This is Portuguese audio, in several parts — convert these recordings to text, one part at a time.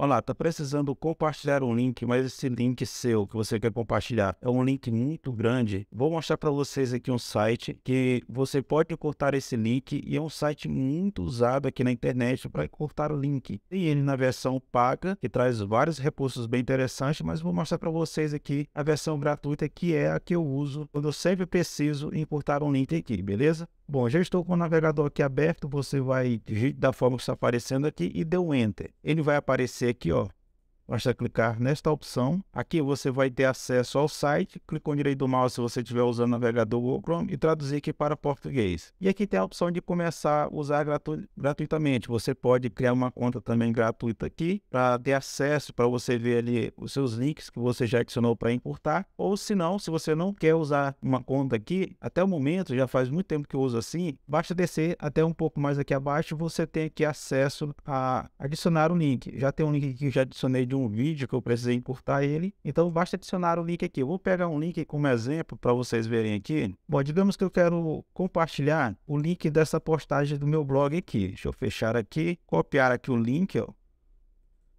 Olá, está precisando compartilhar um link, mas esse link seu que você quer compartilhar é um link muito grande. Vou mostrar para vocês aqui um site que você pode cortar esse link e é um site muito usado aqui na internet para cortar o link. Tem ele na versão paga, que traz vários recursos bem interessantes, mas vou mostrar para vocês aqui a versão gratuita que é a que eu uso quando eu sempre preciso importar um link aqui, beleza? Bom, já estou com o navegador aqui aberto, você vai da forma que está aparecendo aqui e deu Enter. Ele vai aparecer aqui, ó, Basta clicar nesta opção. Aqui você vai ter acesso ao site. Clique com o direito do mouse se você estiver usando o navegador Google Chrome e traduzir aqui para português. E aqui tem a opção de começar a usar gratu gratuitamente. Você pode criar uma conta também gratuita aqui para ter acesso, para você ver ali os seus links que você já adicionou para importar. Ou se não, se você não quer usar uma conta aqui, até o momento, já faz muito tempo que eu uso assim, basta descer até um pouco mais aqui abaixo você tem aqui acesso a adicionar um link. Já tem um link que eu já adicionei de um vídeo que eu precisei importar ele, então basta adicionar o link aqui. Eu vou pegar um link como exemplo para vocês verem aqui. Bom, digamos que eu quero compartilhar o link dessa postagem do meu blog aqui. Deixa eu fechar aqui, copiar aqui o link, ó.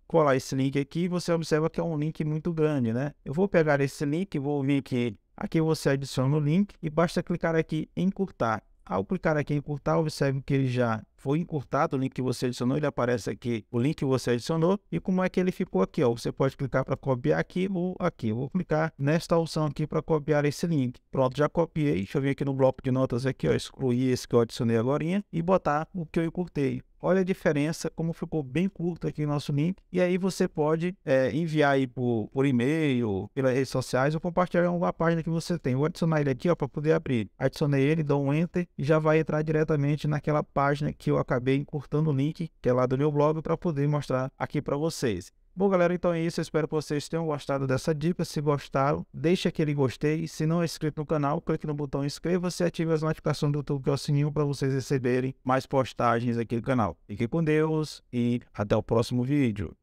Colar esse link aqui, você observa que é um link muito grande, né? Eu vou pegar esse link, vou vir aqui Aqui você adiciona o link e basta clicar aqui em encurtar. Ao clicar aqui em encurtar, observe que ele já foi encurtado, o link que você adicionou, ele aparece aqui, o link que você adicionou, e como é que ele ficou aqui, ó, você pode clicar para copiar aqui ou aqui, eu vou clicar nesta opção aqui para copiar esse link, pronto, já copiei, deixa eu vir aqui no bloco de notas aqui, ó, excluir esse que eu adicionei agora, e botar o que eu encurtei, Olha a diferença, como ficou bem curto aqui o nosso link. E aí você pode é, enviar aí por, por e-mail, pelas redes sociais ou compartilhar em alguma página que você tem. Vou adicionar ele aqui para poder abrir. Adicionei ele, dou um enter e já vai entrar diretamente naquela página que eu acabei encurtando o link, que é lá do meu blog, para poder mostrar aqui para vocês. Bom, galera, então é isso. Eu espero que vocês tenham gostado dessa dica. Se gostaram, deixe aquele gostei. Se não é inscrito no canal, clique no botão inscreva-se e ative as notificações do YouTube, que é o sininho, para vocês receberem mais postagens aqui do canal. Fique com Deus e até o próximo vídeo.